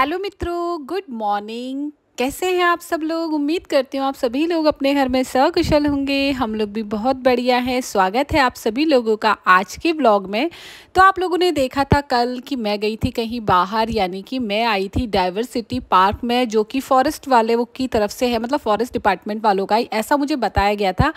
hello मित्रों good morning कैसे हैं आप सब लोग उम्मीद करती हूँ आप सभी लोग अपने घर में सकुशल होंगे हम लोग भी बहुत बढ़िया हैं स्वागत है आप सभी लोगों का आज के ब्लॉग में तो आप लोगों ने देखा था कल कि मैं गई थी कहीं बाहर यानी कि मैं आई थी डाइवर्सिटी पार्क में जो कि फॉरेस्ट वाले वो की तरफ से है मतलब फॉरेस्ट डिपार्टमेंट वालों का ऐसा मुझे बताया गया था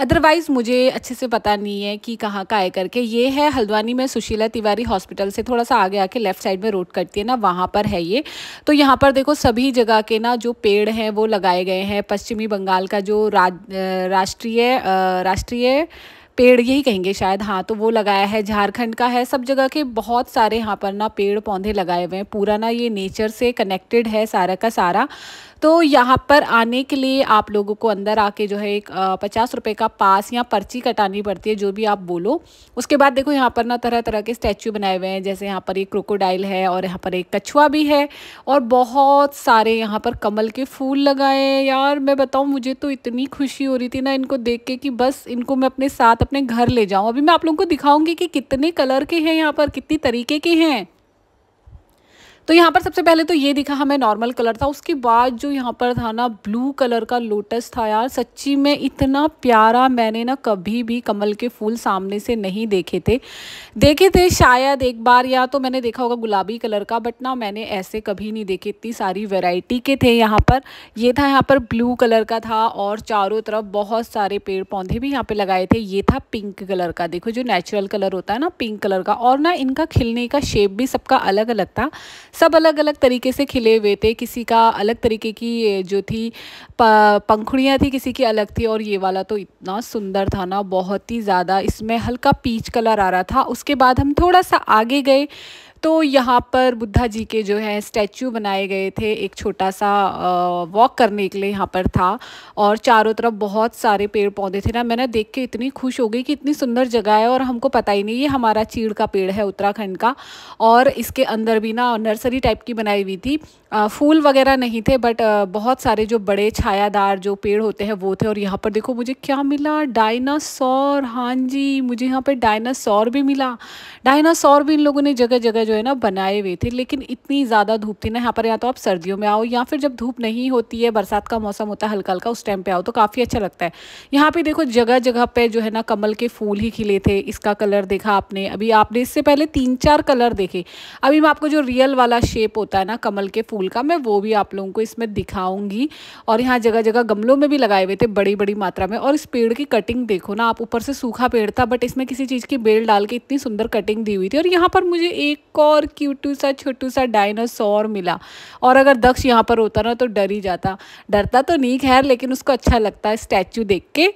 अदरवाइज़ मुझे अच्छे से पता नहीं है कि कहाँ का आए करके ये है हल्द्वानी में सुशीला तिवारी हॉस्पिटल से थोड़ा सा आगे आके लेफ्ट साइड में रोड करती है ना वहाँ पर है ये तो यहाँ पर देखो सभी जगह के ना जो पेड़ हैं वो लगाए गए हैं पश्चिमी बंगाल का जो राज राष्ट्रीय राष्ट्रीय पेड़ यही कहेंगे शायद हाँ तो वो लगाया है झारखंड का है सब जगह के बहुत सारे यहाँ पर ना पेड़ पौधे लगाए हुए हैं पूरा ना ये नेचर से कनेक्टेड है सारा का सारा तो यहाँ पर आने के लिए आप लोगों को अंदर आके जो है एक पचास रुपये का पास या पर्ची कटानी पड़ती है जो भी आप बोलो उसके बाद देखो यहाँ पर ना तरह तरह के स्टैचू बनाए हुए हैं जैसे यहाँ पर एक क्रोकोडाइल है और यहाँ पर एक कछुआ भी है और बहुत सारे यहाँ पर कमल के फूल लगाए हैं यार मैं बताऊँ मुझे तो इतनी खुशी हो रही थी ना इनको देख के कि बस इनको मैं अपने साथ अपने घर ले जाऊँ अभी मैं आप लोगों को दिखाऊंगी कि कितने कलर के हैं यहाँ पर कितनी तरीके के हैं तो यहाँ पर सबसे पहले तो ये दिखा हमें नॉर्मल कलर था उसके बाद जो यहाँ पर था ना ब्लू कलर का लोटस था यार सच्ची में इतना प्यारा मैंने ना कभी भी कमल के फूल सामने से नहीं देखे थे देखे थे शायद एक बार या तो मैंने देखा होगा गुलाबी कलर का बट ना मैंने ऐसे कभी नहीं देखे इतनी सारी वेराइटी के थे यहाँ पर ये था यहाँ पर ब्लू कलर का था और चारों तरफ बहुत सारे पेड़ पौधे भी यहाँ पर लगाए थे ये था पिंक कलर का देखो जो नेचुरल कलर होता है ना पिंक कलर का और ना इनका खिलने का शेप भी सबका अलग अलग था सब अलग अलग तरीके से खिले हुए थे किसी का अलग तरीके की जो थी पंखुड़ियाँ थी किसी की अलग थी और ये वाला तो इतना सुंदर था ना बहुत ही ज़्यादा इसमें हल्का पीच कलर आ रहा था उसके बाद हम थोड़ा सा आगे गए तो यहाँ पर बुद्धा जी के जो है स्टैचू बनाए गए थे एक छोटा सा वॉक करने के लिए यहाँ पर था और चारों तरफ बहुत सारे पेड़ पौधे थे ना मैंने देख के इतनी खुश हो गई कि इतनी सुंदर जगह है और हमको पता ही नहीं ये हमारा चीड़ का पेड़ है उत्तराखंड का और इसके अंदर भी ना नर्सरी टाइप की बनाई हुई थी फूल वगैरह नहीं थे बट बहुत सारे जो बड़े छायादार जो पेड़ होते हैं वो थे और यहाँ पर देखो मुझे क्या मिला डायनासोर हाँ जी मुझे यहाँ पर डायनासोर भी मिला डायनासोर भी इन लोगों ने जगह जगह जो है ना बनाए हुए थे लेकिन इतनी ज़्यादा धूप थी ना यहाँ पर या तो आप सर्दियों में आओ या फिर जब धूप नहीं होती है बरसात का मौसम होता है हल्का हल्का उस टाइम पर आओ तो काफ़ी अच्छा लगता है यहाँ पर देखो जगह जगह पर जो है ना कमल के फूल ही खिले थे इसका कलर देखा आपने अभी आपने इससे पहले तीन चार कलर देखे अभी मैं आपको जो रियल वाला शेप होता है ना कमल के फूल का मैं वो भी आप लोगों को इसमें दिखाऊंगी और यहाँ जगह जगह गमलों में भी लगाए हुए थे बड़ी बड़ी मात्रा में और इस पेड़ की कटिंग देखो ना आप ऊपर से सूखा पेड़ था बट इसमें किसी चीज़ की बेल डाल के इतनी सुंदर कटिंग दी हुई थी और यहाँ पर मुझे एक और क्यूटू सा छोटू सा डायनासोर मिला और अगर दक्ष यहाँ पर होता ना तो डर ही जाता डरता तो नहीं खैर लेकिन उसको अच्छा लगता है स्टैचू देख के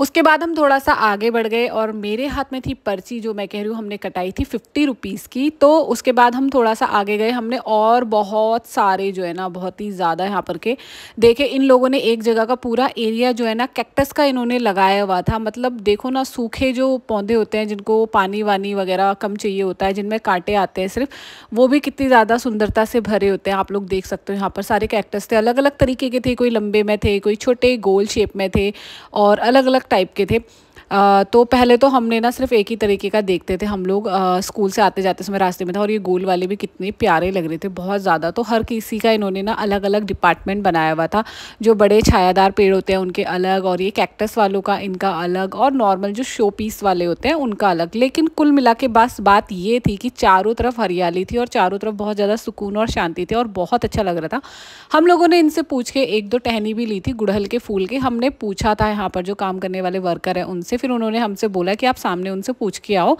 उसके बाद हम थोड़ा सा आगे बढ़ गए और मेरे हाथ में थी पर्ची जो मैं कह रही हूँ हमने कटाई थी फिफ्टी रुपीज़ की तो उसके बाद हम थोड़ा सा आगे गए हमने और बहुत सारे जो है ना बहुत ही ज़्यादा यहाँ पर के देखे इन लोगों ने एक जगह का पूरा एरिया जो है ना कैक्टस का इन्होंने लगाया हुआ था मतलब देखो ना सूखे जो पौधे होते हैं जिनको पानी वानी वगैरह कम चाहिए होता है जिनमें कांटे आते हैं सिर्फ वो भी कितनी ज़्यादा सुंदरता से भरे होते हैं आप लोग देख सकते हो यहाँ पर सारे कैक्टस थे अलग अलग तरीके के थे कोई लंबे में थे कोई छोटे गोल शेप में थे और अलग अलग टाइप के थे तो पहले तो हमने ना सिर्फ एक ही तरीके का देखते थे हम लोग स्कूल से आते जाते समय रास्ते में था और ये गोल वाले भी कितने प्यारे लग रहे थे बहुत ज़्यादा तो हर किसी का इन्होंने ना अलग अलग डिपार्टमेंट बनाया हुआ था जो बड़े छायादार पेड़ होते हैं उनके अलग और ये कैक्टस वालों का इनका अलग और नॉर्मल जो शो पीस वाले होते हैं उनका अलग लेकिन कुल मिला के बस बात ये थी कि चारों तरफ हरियाली थी और चारों तरफ बहुत ज़्यादा सुकून और शांति थी और बहुत अच्छा लग रहा था हम लोगों ने इनसे पूछ के एक दो टहनी भी ली थी गुड़हल के फूल के हमने पूछा था यहाँ पर जो काम करने वाले वर्कर हैं उनसे फिर उन्होंने हमसे बोला कि आप सामने उनसे पूछ के आओ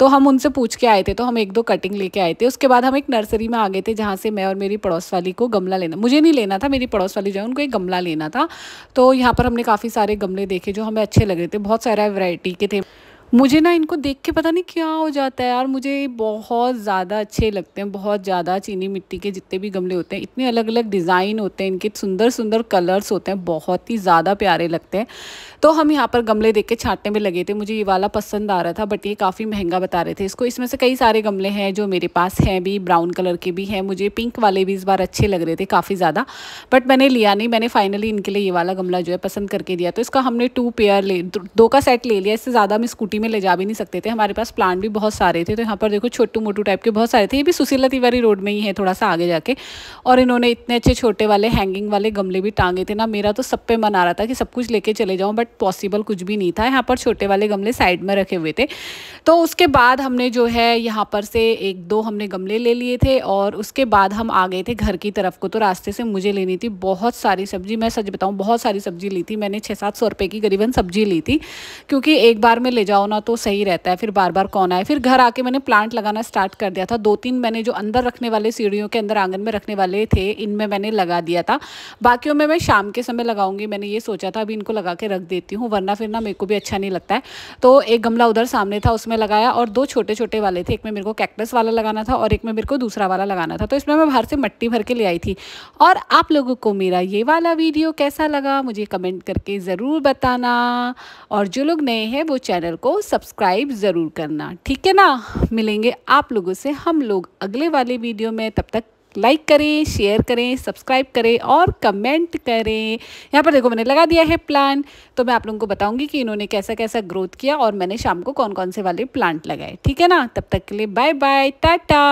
तो हम उनसे पूछ के आए थे तो हम एक दो कटिंग लेके आए थे उसके बाद हम एक नर्सरी में आ गए थे जहाँ से मैं और मेरी पड़ोस वाली को गमला लेना मुझे नहीं लेना था मेरी पड़ोस वाली जो है उनको एक गमला लेना था तो यहाँ पर हमने काफ़ी सारे गमले देखे जो हमें अच्छे लग रहे थे बहुत सारा वैरायटी के थे मुझे ना इनको देख के पता नहीं क्या हो जाता है यार मुझे बहुत ज़्यादा अच्छे लगते हैं बहुत ज़्यादा चीनी मिट्टी के जितने भी गमले होते हैं इतने अलग अलग डिज़ाइन होते हैं इनके सुंदर सुंदर कलर्स होते हैं बहुत ही ज़्यादा प्यारे लगते हैं तो हम यहाँ पर गमले देख के छाटने में लगे थे मुझे ये वाला पसंद आ रहा था बट ये काफ़ी महंगा बता रहे थे इसको इसमें से कई सारे गमले हैं जो मेरे पास हैं भी ब्राउन कलर के भी हैं मुझे पिंक वाले भी इस बार अच्छे लग रहे थे काफ़ी ज़्यादा बट मैंने लिया नहीं मैंने फाइनली इनके लिए ये वाला गमला जो है पसंद करके दिया तो इसका हमने टू पेयर ले दो का सेट ले लिया इससे ज़्यादा हम स्कूटी में ले जा भी नहीं सकते थे हमारे पास प्लांट भी बहुत सारे थे तो यहाँ पर देखो छोटू मोटू टाइप के बहुत सारे थे ये भी सुशीला तिवारी रोड में ही है थोड़ा सा आगे जाके और इन्होंने इतने अच्छे छोटे वाले हैंगिंग वाले गमले भी टांगे थे ना मेरा तो सब पे मन आ रहा था कि सब कुछ लेके चले जाऊँ बट पॉसिबल कुछ भी नहीं था यहाँ पर छोटे वाले गमले साइड में रखे हुए थे तो उसके बाद हमने जो है यहाँ पर से एक दो हमने गमले ले लिए थे और उसके बाद हम आ गए थे घर की तरफ को तो रास्ते से मुझे लेनी थी बहुत सारी सब्जी मैं सच बताऊँ बहुत सारी सब्जी ली थी मैंने छः सात सौ रुपये की करीबन सब्जी ली थी क्योंकि एक बार में ले जाओ होना तो सही रहता है फिर बार बार कौन आए फिर घर आके मैंने प्लांट लगाना स्टार्ट कर दिया था दो तीन मैंने जो अंदर रखने वाले सीढ़ियों के अंदर आंगन में रखने वाले थे इनमें मैंने लगा दिया था बाकियों में मैं शाम के समय लगाऊंगी मैंने ये सोचा था अभी इनको लगा के रख देती हूँ वरना फिर ना मेरे को भी अच्छा नहीं लगता है तो एक गमला उधर सामने था उसमें लगाया और दो छोटे छोटे वाले थे एक में मेरे को कैक्टस वाला लगाना था और एक में मेरे को दूसरा वाला लगाना था तो इसमें मैं बाहर से मट्टी भर के ले आई थी और आप लोगों को मेरा ये वाला वीडियो कैसा लगा मुझे कमेंट करके ज़रूर बताना और जो लोग नए हैं वो चैनल को सब्सक्राइब ज़रूर करना ठीक है ना मिलेंगे आप लोगों से हम लोग अगले वाले वीडियो में तब तक लाइक करें शेयर करें सब्सक्राइब करें और कमेंट करें यहाँ पर देखो मैंने लगा दिया है प्लान तो मैं आप लोगों को बताऊंगी कि इन्होंने कैसा कैसा ग्रोथ किया और मैंने शाम को कौन कौन से वाले प्लांट लगाए ठीक है ना तब तक के लिए बाय बाय टाटा